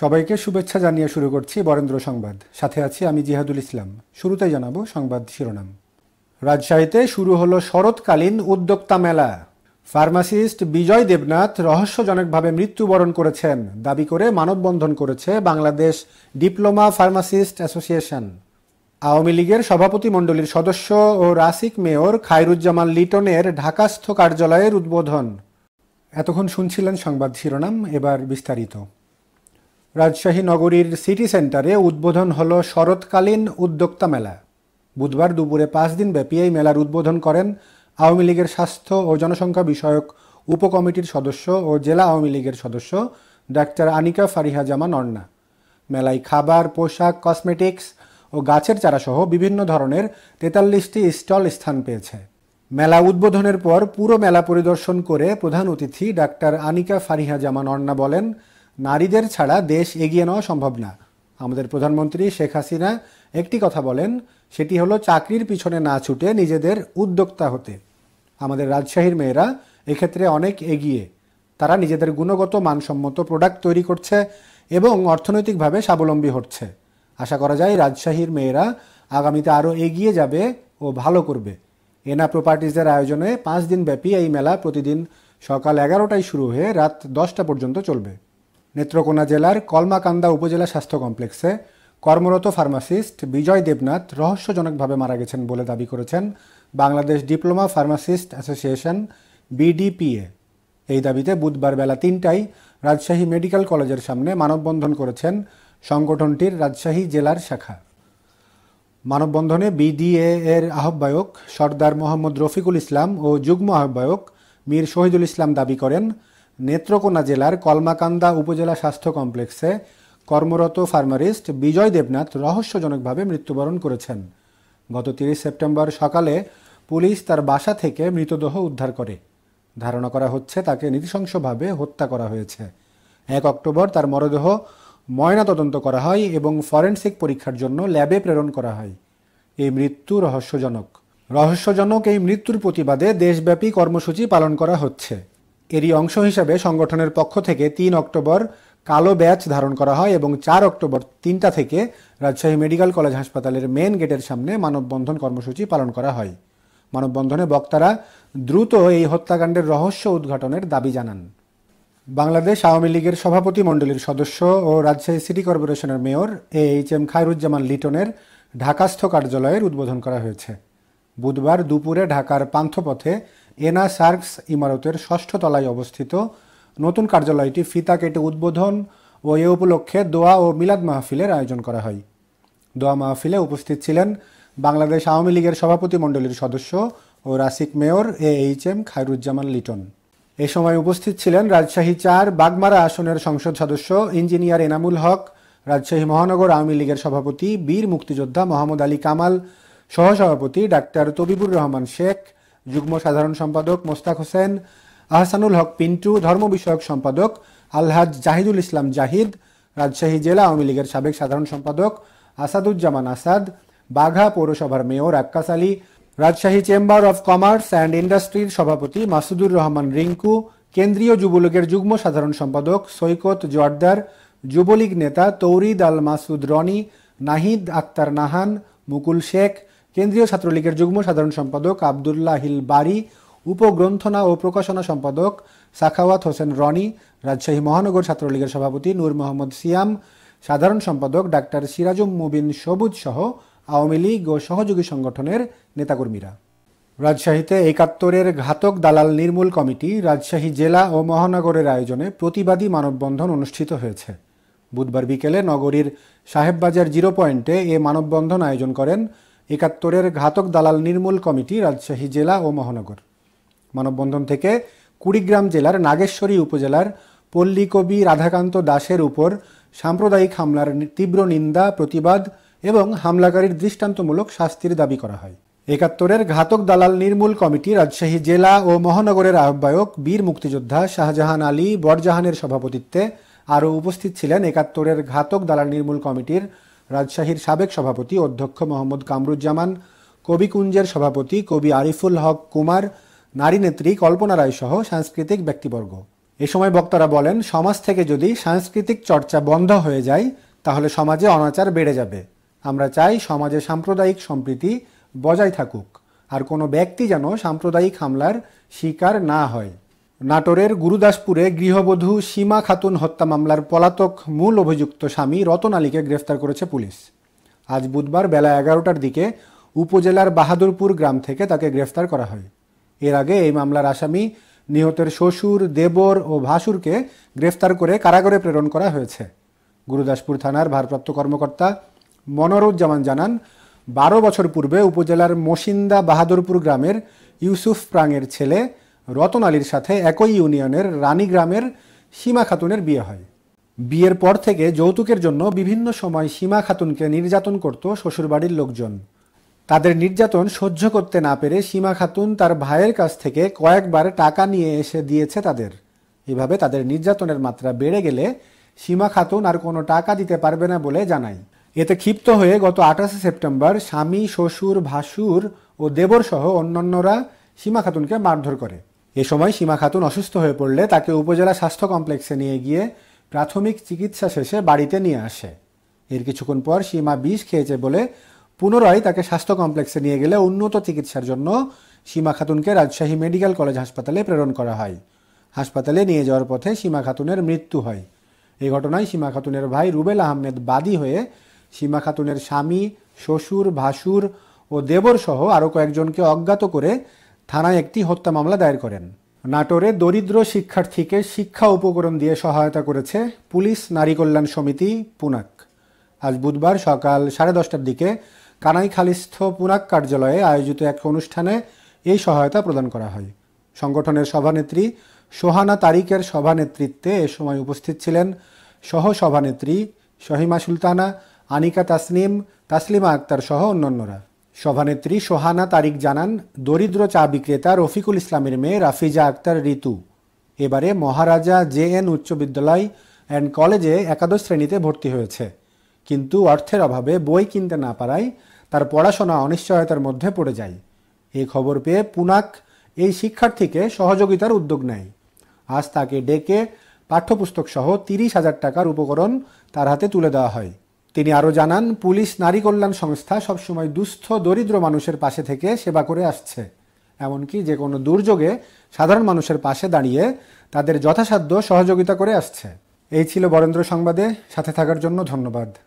সবাইকে শুভেচ্ছা জানিয়ে শুরু করছি বরেন্দ্র সংবাদ সাথে আছি আমি জিহাদুল ইসলাম শুরুতে জানাবো সংবাদ শিরোনাম রাজশাহীতে শুরু হলো শরৎকালীন উদ্যোক্তা মেলা ফার্মাসিস্ট বিজয় দেবনাথ রহস্যজনকভাবে মৃত্যুবরণ করেছেন দাবি করে মানববন্ধন করেছে Bangladesh diploma pharmacist association Awami লীগের সভাপতিমণ্ডলীর সদস্য ও রাসিক মেয়র খায়রুজ্জামান লিটনের ঢাকাস্থ কার্যালয়ের উদ্বোধন এতক্ষণ শুনছিলেন সংবাদ শিরোনাম এবার বিস্তারিত রাজশাহী নগরীর সিটি সেন্টারে উদ্বোধন হল শরৎকালীন উদ্যোক্তা মেলা বুধবার দুপুরে পাঁচ দিন ব্যাপী এই মেলার উদ্বোধন করেন আওয়ামী লীগের স্বাস্থ্য ও জনসংখ্যা বিষয়ক উপকমিটির সদস্য ও জেলা আওয়ামী লীগের সদস্য ডাক্তার আনিকা ফারিহা জামান অন্না মেলায় খাবার পোশাক কসমেটিক্স ও গাছের চারাসহ বিভিন্ন ধরনের তেতাল্লিশটি স্টল স্থান পেয়েছে মেলা উদ্বোধনের পর পুরো মেলা পরিদর্শন করে প্রধান অতিথি ডাক্তার আনিকা ফারিহা জামান অন্না বলেন নারীদের ছাড়া দেশ এগিয়ে নেওয়া সম্ভব না আমাদের প্রধানমন্ত্রী শেখ হাসিনা একটি কথা বলেন সেটি হলো চাকরির পিছনে না ছুটে নিজেদের উদ্যোক্তা হতে আমাদের রাজশাহীর মেয়েরা এক্ষেত্রে অনেক এগিয়ে তারা নিজেদের গুণগত মানসম্মত প্রোডাক্ট তৈরি করছে এবং অর্থনৈতিকভাবে স্বাবলম্বী হচ্ছে আশা করা যায় রাজশাহীর মেয়েরা আগামীতে আরও এগিয়ে যাবে ও ভালো করবে এনা প্রপার্টিজের আয়োজনে পাঁচ দিনব্যাপী এই মেলা প্রতিদিন সকাল এগারোটায় শুরু হয়ে রাত দশটা পর্যন্ত চলবে নেত্রকোনা জেলার কলমাকান্দা উপজেলা স্বাস্থ্য কমপ্লেক্সে কর্মরত ফার্মাসিস্ট বিজয় দেবনাথ রহস্যজনকভাবে মারা গেছেন বলে দাবি করেছেন Bangladesh diploma pharmacist association BDPA এই দাবিতে বুধবার বেলা তিনটায় রাজশাহী মেডিকেল কলেজের সামনে মানববন্ধন করেছেন সংগঠনটির রাজশাহী জেলার শাখা মানববন্ধনে বিডিএ এর আহ্বায়ক সর্দার মোহাম্মদ রফিকুল ইসলাম ও যুগ্ম আহ্বায়ক মীর শহীদুল ইসলাম দাবি করেন নেত্রকোনা জেলার কলমাকান্দা উপজেলা স্বাস্থ্য কমপ্লেক্সে কর্মরত ফার্মারিস্ট বিজয় দেবনাথ রহস্যজনকভাবে মৃত্যুবরণ করেছেন গত তিরিশ সেপ্টেম্বর সকালে পুলিশ তার বাসা থেকে মৃতদেহ উদ্ধার করে ধারণা করা হচ্ছে তাকে নৃশংসভাবে হত্যা করা হয়েছে এক অক্টোবর তার মরদেহ ময়নাতদন্ত করা হয় এবং ফরেন্সিক পরীক্ষার জন্য ল্যাবে প্রেরণ করা হয় এই মৃত্যু রহস্যজনক রহস্যজনক এই মৃত্যুর প্রতিবাদে দেশব্যাপী কর্মসূচি পালন করা হচ্ছে এরই অংশ হিসাবে সংগঠনের পক্ষ থেকে তিন অক্টোবর কালো ব্যাচ ধারণ করা হয় এবং চার অক্টোবর তিনটা থেকে রাজশাহী মেডিকেল কলেজ হাসপাতালের মেন গেটের সামনে মানববন্ধন কর্মসূচি পালন করা হয় মানববন্ধনে বক্তারা দ্রুত এই হত্যাকাণ্ডের রহস্য উদ্ঘাটনের দাবি জানান বাংলাদেশ আওয়ামী লীগের সভাপতি মণ্ডলীর সদস্য ও রাজশাহী সিটি কর্পোরেশনের mayor A H M Khairuzzaman লিটনের ঢাকাস্থ কার্যালয়ের উদ্বোধন করা হয়েছে বুধবার দুপুরে ঢাকার পান্থপথে এনা সার্কস ইমারতের ষষ্ঠ তলায় অবস্থিত নতুন কার্যালয়টি ফিতা কেটে উদ্বোধন ও এ উপলক্ষে দোয়া ও মিলাদ মাহফিলের আয়োজন করা হয় দোয়া মাহফিলে উপস্থিত ছিলেন বাংলাদেশ আওয়ামী লীগের সভাপতিমণ্ডলীর সদস্য ও রাসিক mayor A H M Khairuzzaman Liton এ সময় উপস্থিত ছিলেন রাজশাহী চার বাগমারা আসনের সংসদ সদস্য ইঞ্জিনিয়ার এনামুল হক রাজশাহী মহানগর আওয়ামী লীগের সভাপতি বীর মুক্তিযোদ্ধা মোহাম্মদ আলী কামাল সহসভাপতি ডাক্তার তবিবুর রহমান শেখ যুগ্ম সাধারণ সম্পাদক মোস্তাক হোসেন আহসানুল হক পিন্টু ধর্ম বিষয়ক সম্পাদক আলহাজ জাহিদুল ইসলাম জাহিদ রাজশাহী জেলা আওয়ামী লীগের সাবেক সাধারণ সম্পাদক আসাদুজ্জামান আসাদ বাঘা পৌরসভার mayor Akkas Ali Rajshahi chamber of commerce and ইন্ডাস্ট্রির সভাপতি মাসুদুর রহমান রিঙ্কু কেন্দ্রীয় যুবলীগের যুগ্ম সাধারণ সম্পাদক সৈকত জোয়ার্দার যুবলীগ নেতা তৌরিদ আল মাসুদ রনি নাহিদ আক্তার নাহান মুকুল শেখ কেন্দ্রীয় ছাত্রলীগের যুগ্ম সাধারণ সম্পাদক হিল বারি উপগ্রন্থনা ও প্রকাশনা সম্পাদক সাখাওয়াত হোসেন রনি রাজশাহী মহানগর ছাত্রলীগের সভাপতি নূর মোহাম্মদ সিয়াম সাধারণ সম্পাদক ডাক্তার সিরাজুম মুবিন সবুজ সহ আওয়ামী লীগ ও সহযোগী সংগঠনের নেতাকর্মীরা রাজশাহীতে একাত্তরের ঘাতক দালাল নির্মূল কমিটি রাজশাহী জেলা ও মহানগরের আয়োজনে প্রতিবাদী মানববন্ধন অনুষ্ঠিত হয়েছে বুধবার বিকেলে নগরীর সাহেববাজার জিরো পয়েন্টে এ মানববন্ধন আয়োজন করেন একাত্তরের ঘাতক দালাল নির্মূল কমিটি রাজশাহী জেলা ও মহানগর মানববন্ধন থেকে কুড়িগ্রাম জেলার নাগেশ্বরী উপজেলার পল্লীকবি রাধাকান্ত দাসের উপর সাম্প্রদায়িক হামলার তীব্র নিন্দা প্রতিবাদ এবং হামলাকারীর দৃষ্টান্তমূলক শাস্তির দাবি করা হয় একাত্তরের ঘাতক দালাল নির্মূল কমিটি রাজশাহী জেলা ও মহানগরের আহ্বায়ক বীর মুক্তিযোদ্ধা শাহজাহান আলী বরজাহানের সভাপতিত্বে আরও উপস্থিত ছিলেন একাত্তরের ঘাতক দালাল নির্মূল কমিটির রাজশাহীর সাবেক সভাপতি অধ্যক্ষ মোহাম্মদ কামরুজ্জামান কবিকুঞ্জের সভাপতি কবি আরিফুল হক কুমার নারী নেত্রী কল্পনা রায় সহ সাংস্কৃতিক ব্যক্তিবর্গ এ সময় বক্তারা বলেন সমাজ থেকে যদি সাংস্কৃতিক চর্চা বন্ধ হয়ে যায় তাহলে সমাজে অনাচার বেড়ে যাবে আমরা চাই সমাজে সাম্প্রদায়িক সম্প্রীতি বজায় থাকুক আর কোনো ব্যক্তি যেন সাম্প্রদায়িক হামলার শিকার না হয় নাটোরের গুরুদাসপুরে গৃহবধূ সীমা খাতুন হত্যা মামলার পলাতক মূল অভিযুক্ত স্বামী রতন আলীকে গ্রেফতার করেছে পুলিশ আজ বুধবার বেলা এগারোটার দিকে উপজেলার বাহাদুরপুর গ্রাম থেকে তাকে গ্রেফতার করা হয় এর আগে এই মামলার আসামি নিহতের শ্বশুর দেবর ও ভাসুরকে গ্রেফতার করে কারাগারে প্রেরণ করা হয়েছে গুরুদাসপুর থানার ভারপ্রাপ্ত কর্মকর্তা মনোরুজ্জামান জানান বারো বছর পূর্বে উপজেলার মসিন্দা বাহাদুরপুর গ্রামের ইউসুফ প্রাঙের ছেলে রতন আলীর সাথে একই ইউনিয়নের রানী গ্রামের সীমা খাতুনের বিয়ে হয় বিয়ের পর থেকে যৌতুকের জন্য বিভিন্ন সময় সীমা খাতুনকে নির্যাতন করত শ্বশুরবাড়ির লোকজন তাদের নির্যাতন সহ্য করতে না পেরে সীমা খাতুন তার ভাইয়ের কাছ থেকে কয়েকবার টাকা নিয়ে এসে দিয়েছে তাদের এভাবে তাদের নির্যাতনের মাত্রা বেড়ে গেলে সীমা খাতুন আর কোনো টাকা দিতে পারবে না বলে জানায় এতে ক্ষিপ্ত হয়ে গত আঠাশে সেপ্টেম্বর স্বামী শ্বশুর ভাসুর ও দেবরসহ অন্যান্যরা সীমা খাতুনকে মারধর করে এ সময় সীমা খাতুন অসুস্থ হয়ে পড়লে তাকে উপজেলা স্বাস্থ্য কমপ্লেক্সে নিয়ে গিয়ে প্রাথমিক চিকিৎসা শেষে বাড়িতে নিয়ে আসে এর কিছুক্ষণ পর সীমা বিষ খেয়েছে বলে পুনরায় তাকে স্বাস্থ্য কমপ্লেক্সে নিয়ে গেলে উন্নত চিকিৎসার জন্য সীমা খাতুনকে রাজশাহী মেডিকেল কলেজ হাসপাতালে প্রেরণ করা হয় হাসপাতালে নিয়ে যাওয়ার পথে সীমা খাতুনের মৃত্যু হয় এই ঘটনায় সীমা খাতুনের ভাই রুবেল আহমেদ বাদী হয়ে সীমা খাতুনের স্বামী শ্বশুর ভাসুর ও দেবর সহ আরও কয়েকজনকে অজ্ঞাত করে থানায় একটি হত্যা মামলা দায়ের করেন নাটোরে দরিদ্র শিক্ষার্থীকে শিক্ষা উপকরণ দিয়ে সহায়তা করেছে পুলিশ নারী কল্যাণ সমিতি পুনাক আজ বুধবার সকাল সাড়ে দশটার দিকে কানাইখালিস্থ পুনাক কার্যালয়ে আয়োজিত এক অনুষ্ঠানে এই সহায়তা প্রদান করা হয় সংগঠনের সভানেত্রী সোহানা তারিকের সভানেতৃত্বে এ সময় উপস্থিত ছিলেন সহ সভানেত্রী শহিমা সুলতানা আনিকা তাসনিম তাসলিমা আক্তার সহ অন্যান্যরা সভানেত্রী সোহানা তারিক জানান দরিদ্র চা বিক্রেতা রফিকুল ইসলামের মেয়ে রাফিজা আক্তার ঋতু এবারে মহারাজা জে এন উচ্চ বিদ্যালয় অ্যান্ড কলেজে একাদশ শ্রেণীতে ভর্তি হয়েছে কিন্তু অর্থের অভাবে বই কিনতে না পারায় তার পড়াশোনা অনিশ্চয়তার মধ্যে পড়ে যায় এই খবর পেয়ে পুনাক এই শিক্ষার্থীকে সহযোগিতার উদ্যোগ নেয় আজ তাকে ডেকে পাঠ্যপুস্তক সহ তিরিশ হাজার টাকার উপকরণ তার হাতে তুলে দেওয়া হয় তিনি আরও জানান পুলিশ নারী কল্যাণ সংস্থা সবসময় দুস্থ দরিদ্র মানুষের পাশে থেকে সেবা করে আসছে এমনকি যে কোনো দুর্যোগে সাধারণ মানুষের পাশে দাঁড়িয়ে তাদের যথাসাধ্য সহযোগিতা করে আসছে এই ছিল বরেন্দ্র সংবাদে সাথে থাকার জন্য ধন্যবাদ